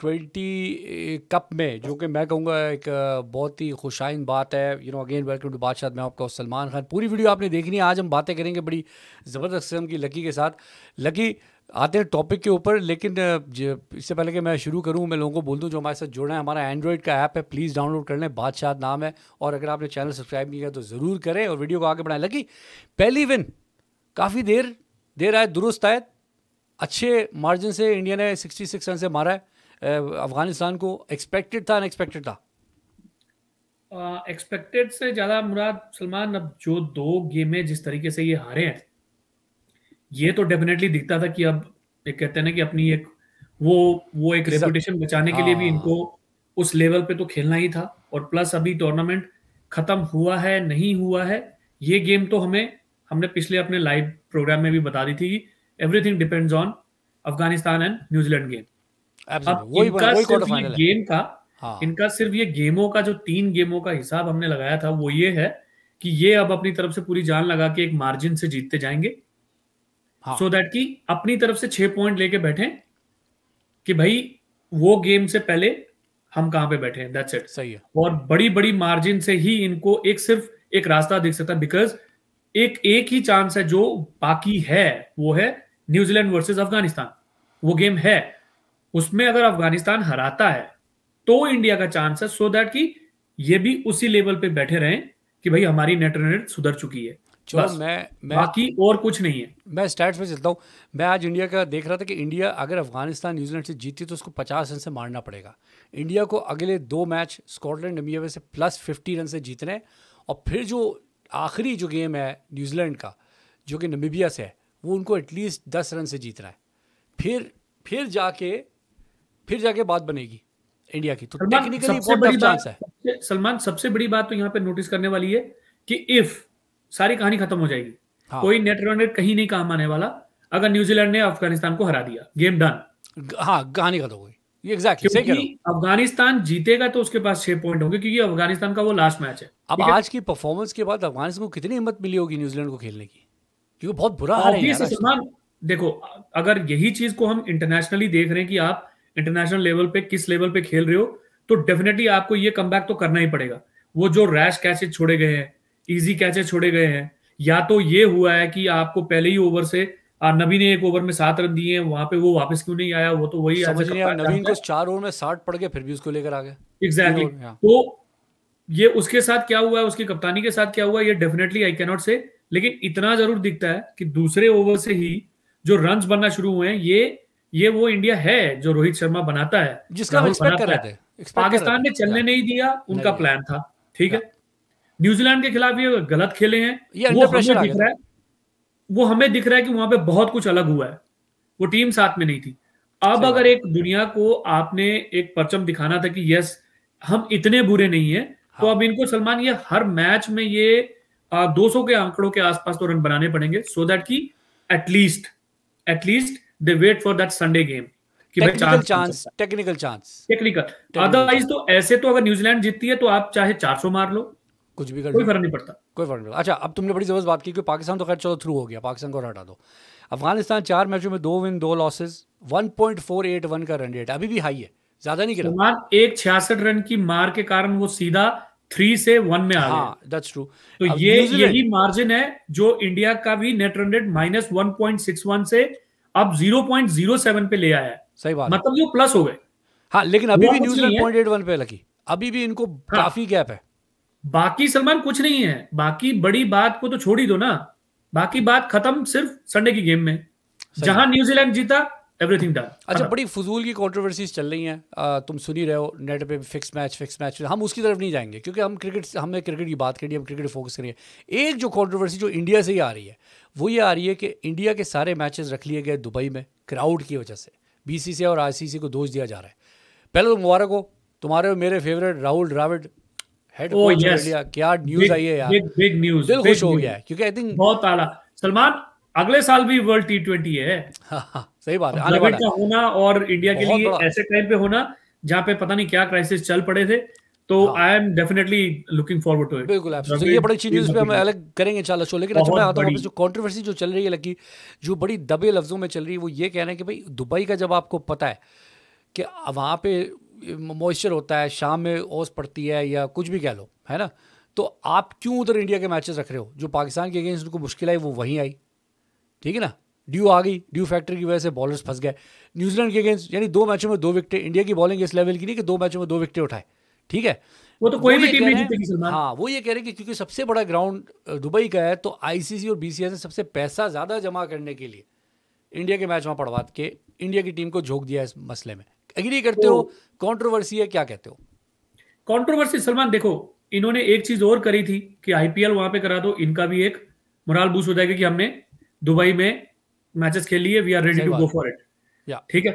Twenty cup eh, में जो कि मैं कहूँगा एक eh, बहुत ही खुशाइन बात है you know again welcome to Badshah मैं आपका सलमान खान पूरी वीडियो आपने देखनी है आज हम बातें करेंगे बड़ी ज़बरदस्त किस्म की लकी के साथ लकी आते हैं टॉपिक के ऊपर लेकिन eh, इससे पहले कि मैं शुरू करूं मैं लोगों को बोल दूं जो हमारे साथ जुड़ा है हमारा एंड्रॉइड का ऐप है प्लीज़ डाउनलोड कर लें बादशाह नाम है और अगर आपने चैनल सब्सक्राइब नहीं किया तो ज़रूर करें और वीडियो को आगे बढ़ाएं लगी पहली विन काफ़ी देर देर आए दुरुस्त आए अच्छे मार्जिन से इंडिया ने सिक्सटी सिक्स रन से मारा है अफगानिस्तान को एक्सपेक्टेड था अनएक्सपेक्टेड था एक्सपेक्टेड से ज़्यादा मुराद सलमान अब जो दो गेमें जिस तरीके से ये हारे हैं ये तो डेफिनेटली दिखता था कि अब एक कहते हैं ना कि अपनी एक वो वो एक रेपुटेशन बचाने के लिए भी हाँ। इनको उस लेवल पे तो खेलना ही था और प्लस अभी टूर्नामेंट खत्म हुआ है नहीं हुआ है ये गेम तो हमें हमने पिछले अपने लाइव प्रोग्राम में भी बता दी थी everything depends on Afghanistan and New Zealand game game हाँ, का हाँ। इनका सिर्फ ये गेमों का जो तीन गेमों का हिसाब हमने लगाया था वो ये है कि ये अब अपनी तरफ से पूरी जान लगा के एक मार्जिन से जीतते जाएंगे सो हाँ। so दैट कि अपनी तरफ से छह पॉइंट लेके बैठे कि भाई वो गेम से पहले हम कहां पे बैठे दैट्स इट सही है और बड़ी बड़ी मार्जिन से ही इनको एक सिर्फ एक रास्ता दिख सकता है बिकॉज एक एक ही चांस है जो बाकी है वो है न्यूजीलैंड वर्सेस अफगानिस्तान वो गेम है उसमें अगर अफगानिस्तान हराता है तो इंडिया का चांस है सो दैट कि ये भी उसी लेवल पे बैठे रहे कि भाई हमारी नेट रेट सुधर चुकी है मैं मैं बाकी और कुछ नहीं है मैं स्टैट्स पे चलता हूँ मैं आज इंडिया का देख रहा था कि इंडिया अगर अफगानिस्तान न्यूजीलैंड से जीती तो उसको पचास रन से मारना पड़ेगा इंडिया को अगले दो मैच स्कॉटलैंड नमीबे से प्लस फिफ्टी रन से जीतने हैं और फिर जो आखिरी जो गेम है न्यूजीलैंड का जो कि नमीबिया से है वो उनको एटलीस्ट दस रन से जीतना है फिर फिर जाके फिर जाके बात बनेगी इंडिया की तो टेक्निकली बहुत टफ चांस है सलमान सबसे बड़ी बात तो यहाँ पे नोटिस करने वाली है कि इफ सारी कहानी खत्म हो जाएगी हाँ। कोई नेट रन रेट कहीं नहीं काम आने वाला अगर न्यूजीलैंड ने अफगानिस्तान को हरा दिया गेम डन हाँ कहानी खत्म हो गई अफगानिस्तान जीतेगा तो उसके पास छह पॉइंट होंगे क्योंकि अफगानिस्तान का वो लास्ट मैच है अब आज की परफॉर्मेंस के बाद अफगानिस्तान को कितनी हिम्मत मिली होगी न्यूजीलैंड को खेलने की क्योंकि बहुत बुरा हाल है देखो अगर यही चीज को हम इंटरनेशनली देख रहे हैं कि आप इंटरनेशनल लेवल पे किस लेवल पे खेल रहे हो तो डेफिनेटली आपको ये कम तो करना ही पड़ेगा वो जो रैश कैचेज छोड़े गए हैं इजी कैचेज छोड़े गए हैं या तो ये हुआ है कि आपको पहले ही ओवर से नबी ने एक ओवर में सात रन दिए हैं वहां पे वो वापस क्यों नहीं आया वो तो वही नवीन को चार ओवर में साठ पड़ गए फिर भी उसको लेकर आ गए एग्जैक्टली तो ये उसके साथ क्या हुआ है उसकी कप्तानी के साथ क्या हुआ ये डेफिनेटली आई कैनॉट से लेकिन इतना जरूर दिखता है कि दूसरे ओवर से ही जो रन बनना शुरू हुए हैं ये ये वो इंडिया है जो रोहित शर्मा बनाता है जिसका बनाता कर रहे थे पाकिस्तान ने चलने नहीं दिया उनका प्लान था ठीक है न्यूजीलैंड के खिलाफ ये गलत खेले हैं वो हमें दिख रहा है वो हमें दिख रहा है कि वहां पे बहुत कुछ अलग हुआ है वो टीम साथ में नहीं थी अब अगर एक दुनिया को आपने एक परचम दिखाना था कि यस हम इतने बुरे नहीं है तो हाँ। अब इनको सलमान ये हर मैच में ये दो 200 के आंकड़ों के आसपास तो रन बनाने पड़ेंगे सो दैट की at least at least they wait for that Sunday game. कि technical chance technical chance technical otherwise तो ऐसे तो अगर न्यूजीलैंड जीतती है तो आप चाहे 400 मार लो कुछ भी कर कोई फर्क नहीं पड़ता कोई फर्क नहीं अच्छा अब तुमने बड़ी जबरदस्त बात की कि पाकिस्तान तो खैर चलो थ्रू हो गया पाकिस्तान को हटा दो अफगानिस्तान चार मैचों में दो विन दो लॉसेज 1.481 का रन रेट अभी भी हाई है ज्यादा नहीं गिरा मार एक छियासठ रन की मार के कारण वो सीधा थ्री से वन में आ हाँ, that's true. तो ये यही मार्जिन है जो इंडिया का भी net run rate minus one point six one से अब 0.07 पे ले आया है सही बात मतलब ये प्लस हो गए हाँ लेकिन अभी भी न्यूजीलैंड पॉइंट एट वन पे लगी अभी भी इनको हाँ, काफी गैप है बाकी सलमान कुछ नहीं है बाकी बड़ी बात को तो छोड़ ही दो ना बाकी बात खत्म सिर्फ संडे की गेम में जहां न्यूजीलैंड जीता एवरीथिंग डन अच्छा बड़ी फजूल की कॉन्ट्रोवर्सीज चल रही हैं तुम सुनी रहे हो नेट पे फिक्स मैच फिक्स मैच हम उसकी तरफ नहीं जाएंगे क्योंकि हम क्रिकेट हमें क्रिकेट की बात करिए हम क्रिकेट फोकस करिए एक जो कॉन्ट्रोवर्सी जो इंडिया से ही आ रही है वो ये आ रही है कि इंडिया के सारे मैचेस रख लिए गए दुबई में क्राउड की वजह से बी और आई को दोष दिया जा रहा है पहले तो मुबारक हो तुम्हारे और मेरे favourite Rahul Dravid head coach India क्या न्यूज़ आई है यार बिग न्यूज़ दिल खुश हो गया है क्योंकि आई थिंक बहुत आला सलमान अगले साल भी वर्ल्ड टी ट्वेंटी है हाँ, हाँ, सही बात है आने का होना और इंडिया के लिए ऐसे टाइम पे होना जहाँ पे पता नहीं क्या क्राइसिस चल पड़े थे तो I am definitely looking forward to it बिल्कुल तो ये बड़ी अच्छी न्यूज़ पे हम अलग करेंगे शो लेकिन अच्छा मैं आता हूँ जो जो चल रही है लकी जो बड़ी दबे लफ्ज़ों में चल रही है वो ये रहे हैं कि भाई दुबई का जब आपको पता है कि वहाँ पे मॉइस्चर होता है शाम में ओस पड़ती है या कुछ भी कह लो है ना तो आप क्यों उधर इंडिया के मैचेस रख रहे हो जो पाकिस्तान के अगेंस्ट उनको मुश्किल आई वो वहीं आई ठीक है ना ड्यू आ गई ड्यू फैक्टर की वजह से बॉलर्स फंस गए न्यूजीलैंड के अगेंस्ट यानी दो मैचों में दो विकेट इंडिया की बॉलिंग इस लेवल की नहीं कि दो मैचों में दो विकेट उठाए ठीक है वो तो कोई वो भी टीम नहीं जीतेगी सलमान हाँ वो ये कह रहे हैं कि क्योंकि सबसे बड़ा ग्राउंड दुबई का है तो आईसीसी और बीसीएस ने सबसे पैसा ज़्यादा जमा करने के लिए इंडिया के मैच वहां पड़वा के इंडिया की टीम को झोंक दिया इस मसले में एग्री करते तो हो कॉन्ट्रोवर्सी है क्या कहते हो कॉन्ट्रोवर्सी सलमान देखो इन्होंने एक चीज और करी थी कि आईपीएल वहां पे करा दो इनका भी एक मुराल बूस हो जाएगा कि हमने दुबई में मैचेस खेल लिए we are ready to go for it ठीक है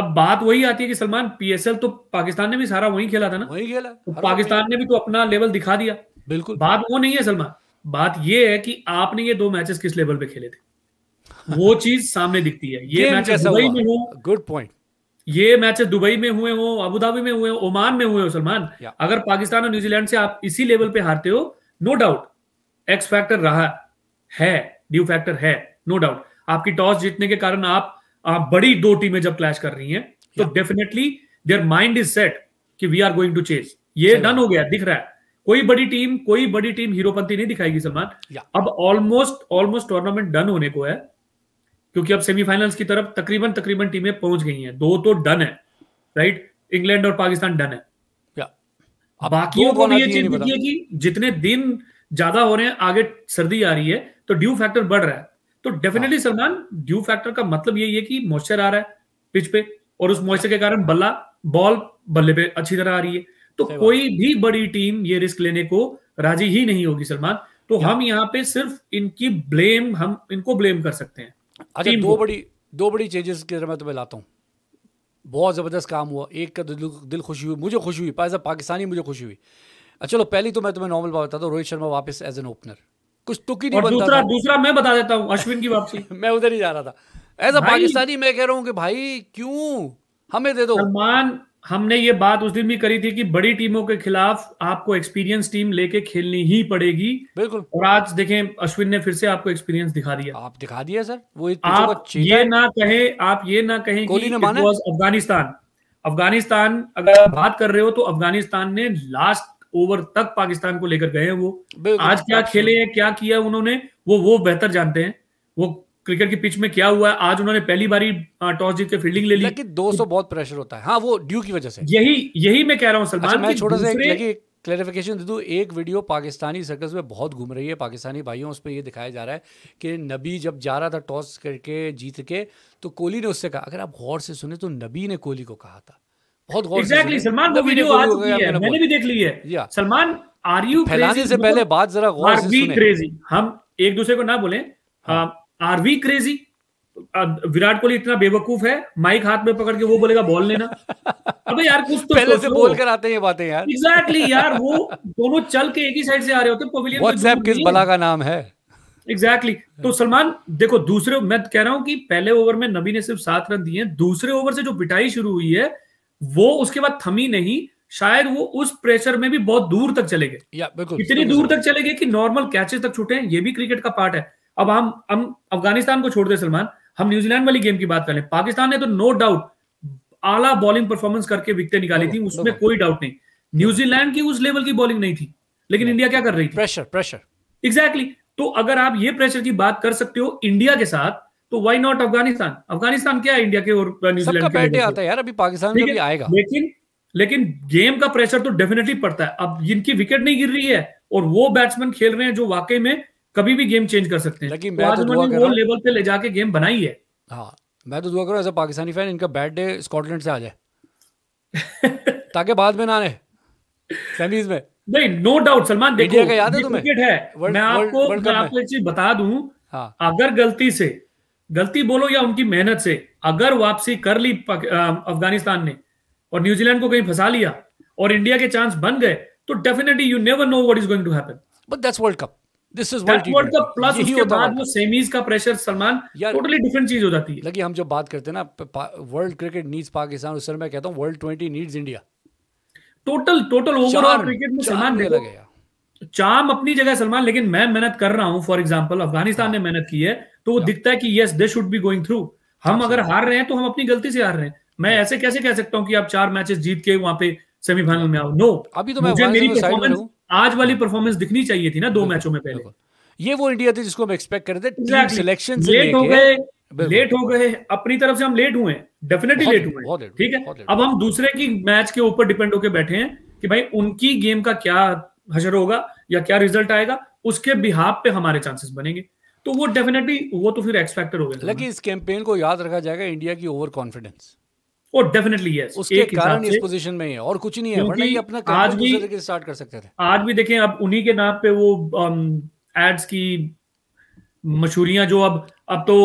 अब बात वही आती है कि सलमान पीएसएल तो पाकिस्तान ने भी सारा वही खेला था ना वही खेला तो पाकिस्तान ने भी तो अपना लेवल दिखा दिया बिल्कुल बात वो नहीं है सलमान बात ये है कि आपने ये दो मैचेस किस लेवल पे खेले थे वो चीज सामने दिखती है ये मैचेस दुबई में हो गुड पॉइंट ये मैचेस दुबई में हुए हो अबुधाबी में हुए हो ओमान में हुए हो सलमान अगर पाकिस्तान और न्यूजीलैंड से आप इसी लेवल पे हारते हो नो डाउट एक्स फैक्टर रहा है ड्यू फैक्टर है नो डाउट आपकी टॉस जीतने के कारण आप, बड़ी दो टीमें जब क्लैश कर रही हैं तो definitely their mind is set कि we are going to chase ये डन हो गया दिख रहा है कोई बड़ी टीम कोई बड़ी टीम हीरोपंती नहीं दिखाएगी सलमान अब ऑलमोस्ट ऑलमोस्ट टूर्नामेंट डन होने को है क्योंकि अब सेमीफाइनल्स की तरफ तकरीबन तकरीबन टीमें पहुंच गई हैं दो तो डन है राइट इंग्लैंड और पाकिस्तान डन है बाकी को भी ये चीज देखिए कि जितने दिन ज्यादा हो रहे हैं आगे सर्दी आ रही है तो ड्यू फैक्टर बढ़ रहा है तो डेफिनेटली हाँ। सलमान ड्यू फैक्टर का मतलब यही है कि मॉइस्चर आ रहा है पिच पे और उस मॉइस्चर के कारण बल्ला बॉल बल्ले पे अच्छी तरह आ रही है तो कोई भी बड़ी टीम ये रिस्क लेने को राजी ही नहीं होगी सलमान तो हम यहाँ पे सिर्फ इनकी ब्लेम हम इनको ब्लेम कर सकते हैं अच्छा दो बड़ी दो बड़ी चेंजेस की तरह मैं तुम्हें लाता हूँ बहुत ज़बरदस्त काम हुआ एक का दिल, दिल खुशी हुई मुझे खुशी हुई पाकिस्तानी मुझे खुशी हुई अच्छा चलो पहली तो मैं तुम्हें नॉर्मल बात बताता हूँ रोहित शर्मा वापस एज एन ओपनर कुछ तुक ही नहीं बनता दूसरा दूसरा मैं बता देता हूँ अश्विन की वापसी मैं उधर ही जा रहा था ऐसा पाकिस्तानी मैं कह रहा हूँ कि भाई क्यों हमें दे दो सलमान हमने ये बात उस दिन भी करी थी कि बड़ी टीमों के खिलाफ आपको एक्सपीरियंस टीम लेके खेलनी ही पड़ेगी बिल्कुल और आज देखें अश्विन ने फिर से आपको एक्सपीरियंस दिखा दिया आप दिखा दिया सर वो आप ये ना कहें आप ये ना कहें कि अफगानिस्तान अफगानिस्तान अगर आप बात कर रहे हो तो अफगानिस्तान ने लास्ट ओवर तक पाकिस्तान को लेकर गए हैं वो आज क्या खेले हैं क्या किया उन्होंने वो वो बेहतर जानते हैं वो क्रिकेट की पिच में क्या हुआ है आज उन्होंने पहली बारी टॉस जीत के फील्डिंग ले ली लेकिन 200 बहुत प्रेशर होता है हाँ वो ड्यू की वजह से यही यही मैं कह रहा हूँ सलमान अच्छा, छोटा सा क्लैरिफिकेशन दे दूँ एक वीडियो पाकिस्तानी सर्कस में बहुत घूम रही है पाकिस्तानी भाइयों उस पर यह दिखाया जा रहा है कि नबी जब जा रहा था टॉस करके जीत के तो कोहली ने उससे कहा अगर आप गौर से सुने तो नबी ने कोहली को कहा था बहुत exactly, सलमान वीडियो है मैंने भी देख ली है सलमान आर यू क्रेजी से पहले बात जरा गौर से सुने क्रेजी हम एक दूसरे को ना बोले are we crazy Virat Kohli इतना बेवकूफ है माइक हाथ में पकड़ के वो बोलेगा बॉल लेना अबे यार कुछ तो पहले से बोल कर आते हैं ये बातें यार एग्जैक्टली यार वो दोनों चल के एक ही साइड से आ रहे होते हैं पवेलियन व्हाट्सएप किस बला का नाम है एग्जैक्टली exactly. तो सलमान देखो दूसरे मैं कह रहा हूं कि पहले ओवर में नबी ने सिर्फ सात रन दिए दूसरे ओवर से जो पिटाई शुरू हुई है वो उसके बाद थमी नहीं शायद वो उस प्रेशर में भी बहुत दूर तक चले गए इतनी दूर तक चले गए कि नॉर्मल कैचेस तक छूटे ये भी क्रिकेट का पार्ट है अब हम हम अफगानिस्तान को छोड़ दे सलमान हम न्यूजीलैंड वाली गेम की बात करें पाकिस्तान ने तो नो डाउट आला बॉलिंग परफॉर्मेंस करके विकटें निकाली थी उसमें कोई डाउट नहीं न्यूजीलैंड की उस लेवल की बॉलिंग नहीं थी लेकिन इंडिया क्या कर रही थी प्रेशर प्रेशर एग्जैक्टली exactly. तो अगर आप ये प्रेशर की बात कर सकते हो इंडिया के साथ तो वाई नॉट अफगानिस्तान अफगानिस्तान क्या है इंडिया के और न्यूजीलैंड के बैठे आता है यार अभी पाकिस्तान में भी आएगा लेकिन लेकिन गेम का प्रेशर तो डेफिनेटली पड़ता है अब जिनकी विकेट नहीं गिर रही है और वो बैट्समैन खेल रहे हैं जो वाकई में कभी भी गेम चेंज कर सकते हैं लेकिन तो आज तो उन्होंने वो लेवल पे ले जाके गेम बनाई है हाँ मैं तो दुआ करूँ ऐसा पाकिस्तानी फैन इनका बैड डे स्कॉटलैंड से आ जाए ताकि बाद में ना आए सेमीज में नहीं नो डाउट सलमान देखो याद है तुम्हें है मैं आपको मैं आपको एक चीज बता दूं हाँ। अगर गलती से गलती बोलो या उनकी मेहनत से अगर वापसी कर ली अफगानिस्तान ने और न्यूजीलैंड को कहीं फंसा लिया और इंडिया के चांस बन गए तो definitely you never know what is going to happen but that's world cup this is world world cup plus उसके बाद वो सेमीज का प्रेशर सलमान टोटली डिफरेंट चीज हो जाती है लगी हम जो बात करते हैं ना वर्ल्ड क्रिकेट नीड्स पाकिस्तान उस समय कहता हूं world 20 needs India total total overall cricket में सलमान लगे चाम अपनी जगह सलमान लेकिन मैं मेहनत कर रहा हूं फॉर एग्जाम्पल अफगानिस्तान हाँ। ने मेहनत की है तो वो हाँ। दिखता है कि yes they should be going through हम अगर हार रहे हैं तो हम अपनी गलती से हार रहे हैं मैं हाँ। ऐसे कैसे कह सकता हूं कि आप चार मैचेस जीत के वहां पे सेमीफाइनल में आओ नो अभी तो मैं मुझे मेरी परफॉर्मेंस आज वाली परफॉर्मेंस दिखनी चाहिए थी ना दो मैचों में पहले ये वो इंडिया थी जिसको हम एक्सपेक्ट कर रहे थे सिलेक्शन लेट हो गए लेट हो गए अपनी तरफ से हम लेट हुए डेफिनेटली लेट हुए ठीक है अब हम दूसरे की मैच के ऊपर डिपेंड होकर बैठे हैं कि भाई उनकी गेम का क्या हजर होगा या क्या रिजल्ट आएगा उसके बिहाब पे हमारे चांसेस बनेंगे तो वो डेफिनेटली वो तो फिर एक्सपेक्टर हो गया लेकिन इस कैंपेन को याद रखा जाएगा इंडिया की ओवर कॉन्फिडेंस और डेफिनेटली यस उसके कारण इस पोजीशन में है और कुछ नहीं है वरना ये अपना आज तो भी स्टार्ट कर सकते थे आज भी देखें अब उन्हीं के नाम पे वो एड्स um, की मशहूरियां जो अब अब तो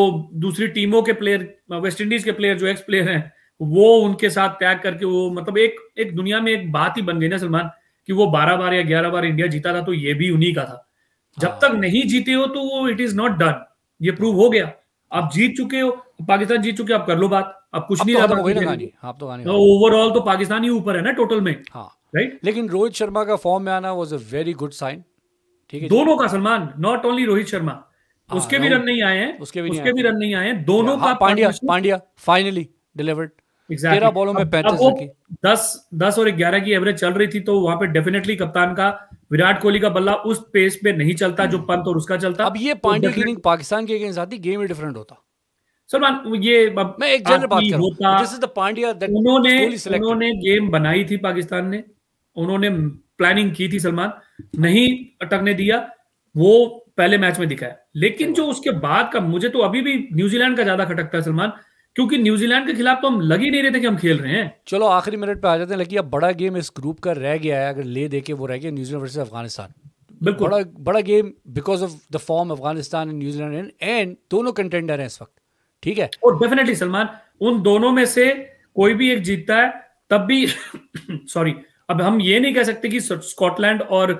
दूसरी टीमों के प्लेयर वेस्ट इंडीज के प्लेयर जो एक्स प्लेयर हैं वो उनके साथ त्याग करके वो मतलब एक एक दुनिया में एक बात ही बन गई ना सलमान कि वो बारह बार या ग्यारह बार इंडिया जीता था तो ये भी उन्हीं का था जब हाँ। तक नहीं जीते हो तो वो इट इज नॉट डन ये प्रूव हो गया आप जीत चुके हो पाकिस्तान जीत चुके आप कर लो बात अब कुछ नहीं तो ओवरऑल तो, तो, तो पाकिस्तान ही ऊपर है ना टोटल में राइट हाँ। लेकिन रोहित शर्मा का फॉर्म में आना was a very good sign ठीक है दोनों का सलमान नॉट ओनली रोहित शर्मा हाँ, उसके भी रन नहीं आए हैं उसके भी उसके भी रन नहीं आए हैं दोनों का Pandya Pandya finally delivered exactly. तेरह बॉलों में पैंतीस दस दस और ग्यारह की एवरेज चल रही थी तो वहां पे डेफिनेटली कप्तान का विराट कोहली का बल्ला उस पेस पे नहीं चलता जो हम्म। पंत और उसका चलता अब ये तो पांडे की इनिंग पाकिस्तान के अगेंस्ट आती गेम ही डिफरेंट होता सलमान ये मैं एक जनरल बात कर रहा हूं this is the Pandya that उन्होंने उन्होंने गेम बनाई थी पाकिस्तान ने उन्होंने प्लानिंग की थी सलमान नहीं अटकने दिया वो पहले मैच में दिखा है लेकिन जो उसके बाद का मुझे तो अभी भी न्यूजीलैंड का ज्यादा खटकता है सलमान क्योंकि न्यूजीलैंड के खिलाफ तो हम लग ही नहीं रहे थे कि हम खेल रहे हैं चलो आखिरी मिनट पे आ जाते हैं लेकिन अब बड़ा गेम इस ग्रुप का रह गया है अगर ले दे के वो रह गया न्यूजीलैंड वर्सेज अफगानिस्तान बिल्कुल बड़ा बड़ा game because of the form Afghanistan and New Zealand and दोनों कंटेंडर हैं इस वक्त ठीक है और डेफिनेटली सलमान उन दोनों में से कोई भी एक जीतता है तब भी सॉरी अब हम ये नहीं कह सकते कि स्कॉटलैंड और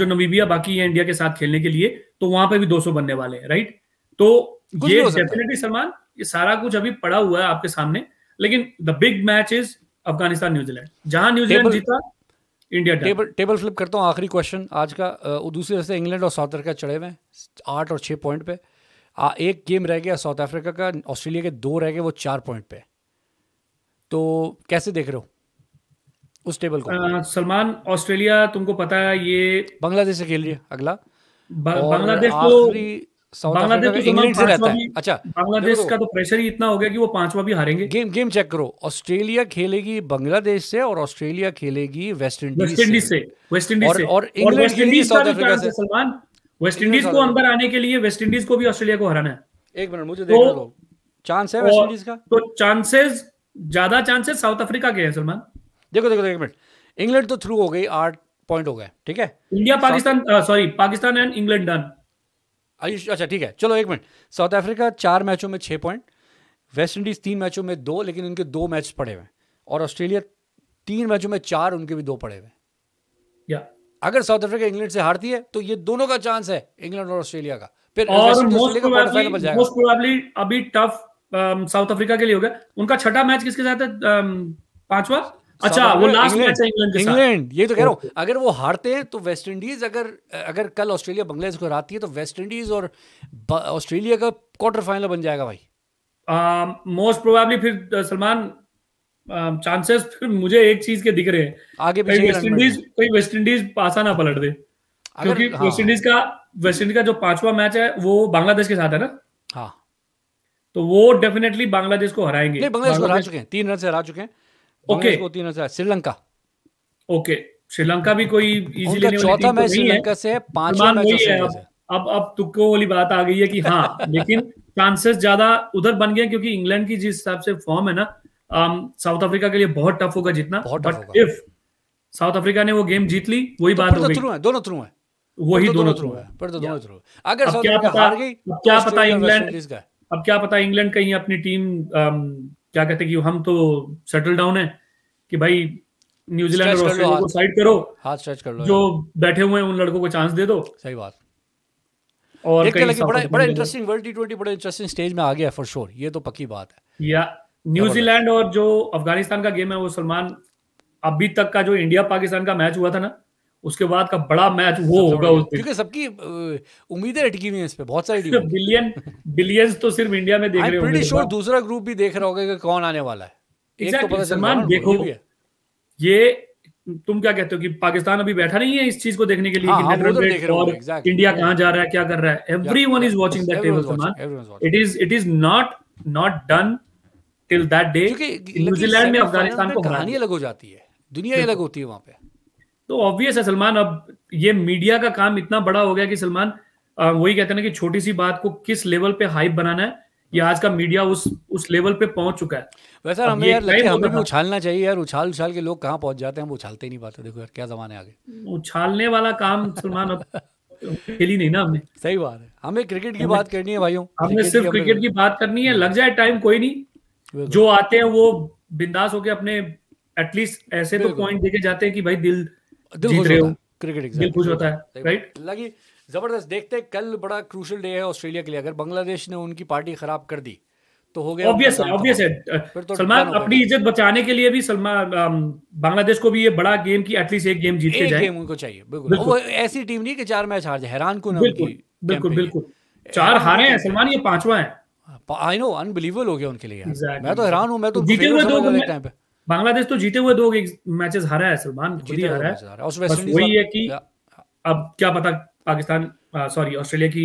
जो नवीबिया बाकी है इंडिया के साथ खेलने के लिए तो वहां पे भी 200 बनने वाले हैं राइट तो ये डेफिनेटली सलमान ये सारा कुछ अभी पड़ा हुआ है आपके सामने लेकिन the big match is Afghanistan New Zealand जहां न्यूजीलैंड जीता इंडिया टेबल टेबल फ्लिप करता हूँ आखिरी क्वेश्चन आज का दूसरी से इंग्लैंड और साउथ अफ्रीका चढ़े हुए हैं आठ और छः पॉइंट पे आ, एक गेम रह गया साउथ अफ्रीका का ऑस्ट्रेलिया के दो रह गए वो चार पॉइंट पे तो कैसे देख रहे हो उस टेबल को सलमान ऑस्ट्रेलिया तुमको पता है ये बांग्लादेश से खेल रही है अगला बांग्लादेश बांग्लादेश इंग्लैंड से रहता है अच्छा बांग्लादेश का तो प्रेशर ही इतना हो गया कि वो पांचवा भी हारेंगे गेम गेम चेक करो ऑस्ट्रेलिया खेलेगी बांग्लादेश से और ऑस्ट्रेलिया खेलेगी वेस्ट इंडीज से वेस्ट इंडीज से और इंग्लैंड सलमान वेस्ट इंडीज को अंदर आने के लिए वेस्ट इंडीज को भी ऑस्ट्रेलिया को हराना है एक मिनट मुझे देखो तो चांस है वेस्ट इंडीज का तो चांसेस ज्यादा चांसेस साउथ अफ्रीका के हैं सलमान देखो देखो एक मिनट इंग्लैंड तो थ्रू हो गई आठ पॉइंट हो गए ठीक है India Pakistan sorry Pakistan and England done Ayush अच्छा ठीक है चलो एक मिनट साउथ अफ्रीका चार मैचों में छः पॉइंट वेस्ट इंडीज़ तीन मैचों में दो लेकिन उनके दो मैच पड़े हुए हैं और ऑस्ट्रेलिया तीन मैचों में चार उनके भी दो पड़े हुए हैं या अगर साउथ अफ्रीका इंग्लैंड से हारती है तो ये दोनों का चांस है इंग्लैंड और ऑस्ट्रेलिया का फिर और मोस्ट प्रोबेबली अभी टफ um, साउथ अफ्रीका के लिए होगा उनका छठा मैच किसके साथ है um, पांचवा अच्छा वो लास्ट मैच इंग्लैंड इंग्लैंड ये तो कह रहा हूँ अगर वो हारते हैं तो वेस्ट इंडीज अगर अगर कल ऑस्ट्रेलिया बांग्लादेश को हराती है तो वेस्ट इंडीज और ऑस्ट्रेलिया का क्वार्टर फाइनल बन जाएगा भाई मोस्ट um, प्रोबेबली फिर uh, सलमान चांसेस um, फिर मुझे एक चीज के दिख रहे हैं आगे पीछे वेस्ट इंडीज कोई वेस्ट इंडीज पासा ना पलट दे क्योंकि हाँ। वेस्ट इंडीज का वेस्ट इंडीज का जो पांचवा मैच है वो बांग्लादेश के साथ है ना हाँ तो वो डेफिनेटली बांग्लादेश को हराएंगे नहीं बांग्लादेश को हरा चुके हैं तीन रन से हरा चुके हैं ओके को तीन हजार श्रीलंका ओके श्रीलंका भी कोई इजी लेने चौथा मैच श्रीलंका से पांच मैच अब अब तुक्को वाली बात आ गई है कि हाँ लेकिन चांसेस ज्यादा उधर बन गए क्योंकि इंग्लैंड की जिस हिसाब से फॉर्म है ना साउथ um, अफ्रीका के लिए बहुत टफ होगा जितना बट इफ साउथ अफ्रीका ने वो गेम जीत ली वही तो बात तो हो गई दोनों थ्रू है वही दोनों थ्रू है पर तो दोनों थ्रू तो अगर साउथ अफ्रीका हार गई क्या पता इंग्लैंड अब क्या पता इंग्लैंड कहीं अपनी टीम क्या कहते कि हम तो सेटल डाउन है कि भाई न्यूजीलैंड और ऑस्ट्रेलिया को साइड करो हाथ स्ट्रेच कर लो जो बैठे हुए हैं उन लड़कों को चांस दे दो सही बात और देखते लगे बड़ा बड़ा इंटरेस्टिंग वर्ल्ड टी ट्वेंटी बड़े इंटरेस्टिंग स्टेज में आ गया फॉर श्योर ये तो पक्की बात है या न्यूजीलैंड और जो अफगानिस्तान का गेम है वो सलमान अभी तक का जो इंडिया पाकिस्तान का मैच हुआ था ना उसके बाद का बड़ा मैच वो होगा उस दिन क्योंकि सबकी उम्मीदें अटकी हुई हैं इस पे बहुत सारी बिलियन बिलियंस तो सिर्फ इंडिया में देख रहे होंगे श्योर दूसरा ग्रुप भी देख रहा होगा कि कौन आने वाला है तो सलमान देखो ये तुम क्या कहते हो कि पाकिस्तान अभी बैठा नहीं है इस चीज को देखने के लिए हाँ, कि हाँ, तो देख और exactly, इंडिया कहाँ जा रहा है क्या कर रहा है everyone is watching that table Salman it is it is not not done till that day New Zealand में अफगानिस्तान को कहानी अलग हो जाती है दुनिया अलग होती है वहां पे तो ऑब्वियस है सलमान अब ये मीडिया का काम इतना बड़ा हो गया कि सलमान वही कहते हैं कि छोटी सी बात को किस लेवल पे हाइप बनाना है ये आज का मीडिया उस उस लेवल पे पहुंच चुका है वैसे हमें यार लगे, हमें भी उछालना चाहिए यार उछाल उछाल के लोग कहाँ पहुंच जाते हैं हम उछालते नहीं पाते देखो यार क्या जमाने आगे उछालने वाला काम सलमान अब खेली नहीं ना हमने सही बात है हमें क्रिकेट की बात करनी है भाइयों हमने सिर्फ क्रिकेट की बात करनी है लग जाए टाइम कोई नहीं जो आते हैं वो बिंदास होके अपने एटलीस्ट ऐसे तो पॉइंट देके जाते हैं कि भाई दिल जबरदस्त देखते कल बड़ा क्रूशल डे है ऑस्ट्रेलिया के लिए अगर बांग्लादेश ने उनकी पार्टी खराब कर दी तो हो गया ऑब्वियस ऑब्वियस है तो सलमान अपनी इज्जत बचाने के लिए भी सलमान बांग्लादेश को भी ये बड़ा गेम की एटलीस्ट एक गेम जीत के जाए गेम उनको चाहिए बिल्कुल वो ऐसी टीम नहीं कि चार मैच हार जाए हैरान को बिल्कुल बिल्कुल बिल्कुल चार हारे हैं सलमान ये पांचवा है आई नो अनबिलीवेबल हो गया उनके लिए मैं तो हैरान हूं मैं तो जीते हुए दो टाइम बांग्लादेश तो जीते हुए दो मैचेस हारा है सलमान खुद ही हारा है बस वही है कि अब क्या पता पाकिस्तान सॉरी ऑस्ट्रेलिया की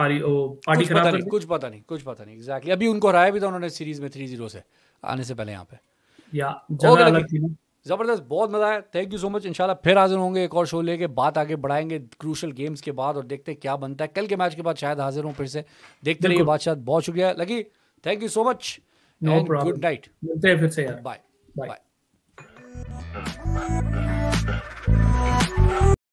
पारी ओ पार्टी खराब पता कुछ पता नहीं कुछ पता नहीं एग्जैक्टली अभी उनको हराया भी था उन्होंने सीरीज में थ्री जीरो से आने से पहले यहाँ पे या जगह अलग थी जबरदस्त बहुत मजा आया थैंक यू सो मच इंशाल्लाह फिर हाजिर होंगे एक और शो लेके बात आगे बढ़ाएंगे क्रूशल गेम्स के बाद और देखते हैं क्या बनता है कल के मैच के बाद शायद हाजिर हूँ फिर से देखते रहिए बादशाह बहुत शुक्रिया लगी thank you so much No and problem. Good night. Bye. Bye. Bye.